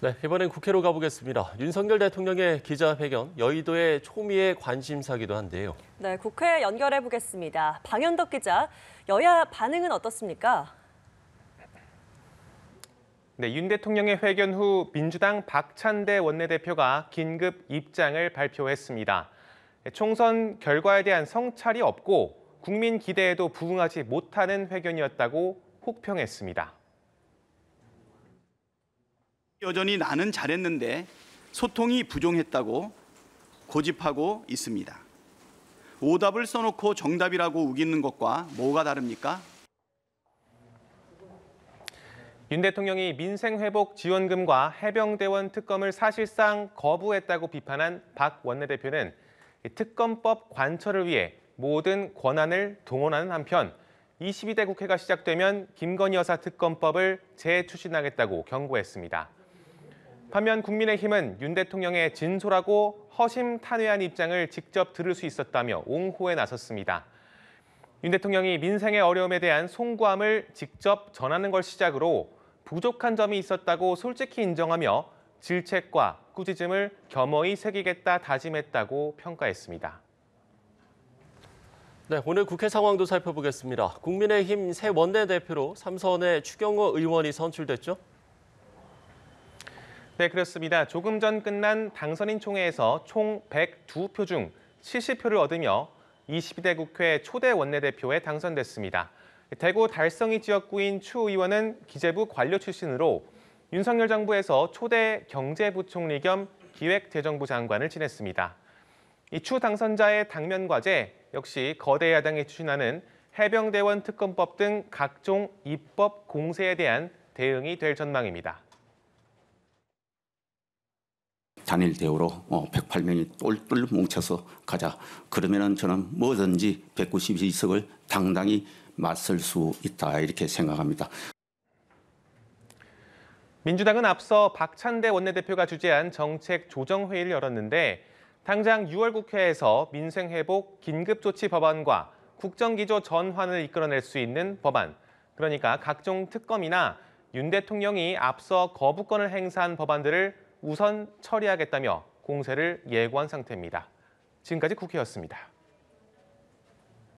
네, 이번엔 국회로 가보겠습니다. 윤석열 대통령의 기자회견, 여의도의 초미의 관심사기도 한데요. 네, 국회 연결해 보겠습니다. 방현덕 기자, 여야 반응은 어떻습니까? 네, 윤 대통령의 회견 후 민주당 박찬대 원내대표가 긴급 입장을 발표했습니다. 네, 총선 결과에 대한 성찰이 없고 국민 기대에도 부응하지 못하는 회견이었다고 혹평했습니다. 여전히 나는 잘했는데 소통이 부족했다고 고집하고 있습니다. 오답을 써놓고 정답이라고 우기는 것과 뭐가 다릅니까? 윤 대통령이 민생회복 지원금과 해병대원 특검을 사실상 거부했다고 비판한 박 원내대표는 특검법 관철을 위해 모든 권한을 동원하는 한편 22대 국회가 시작되면 김건희 여사 특검법을 재추진하겠다고 경고했습니다. 반면 국민의힘은 윤 대통령의 진솔하고 허심탄회한 입장을 직접 들을 수 있었다며 옹호에 나섰습니다. 윤 대통령이 민생의 어려움에 대한 송구함을 직접 전하는 걸 시작으로 부족한 점이 있었다고 솔직히 인정하며 질책과 꾸짖음을 겸허히 새기겠다 다짐했다고 평가했습니다. 네, 오늘 국회 상황도 살펴보겠습니다. 국민의힘 새 원내대표로 삼선의 추경호 의원이 선출됐죠? 네, 그렇습니다. 조금 전 끝난 당선인 총회에서 총 102표 중 70표를 얻으며 22대 국회 초대 원내대표에 당선됐습니다. 대구 달성이 지역구인 추 의원은 기재부 관료 출신으로 윤석열 정부에서 초대 경제부총리 겸 기획재정부 장관을 지냈습니다. 이 추 당선자의 당면 과제 역시 거대 야당이 추진하는 해병대원 특검법 등 각종 입법 공세에 대한 대응이 될 전망입니다. 단일 대우로 108명이 어, 똘똘 뭉쳐서 가자. 그러면은 저는 뭐든지 192석을 당당히 맞설 수 있다 이렇게 생각합니다. 민주당은 앞서 박찬대 원내대표가 주재한 정책 조정 회의를 열었는데 당장 6월 국회에서 민생 회복 긴급 조치 법안과 국정 기조 전환을 이끌어낼 수 있는 법안, 그러니까 각종 특검이나 윤 대통령이 앞서 거부권을 행사한 법안들을 우선 처리하겠다며 공세를 예고한 상태입니다. 지금까지 국회였습니다.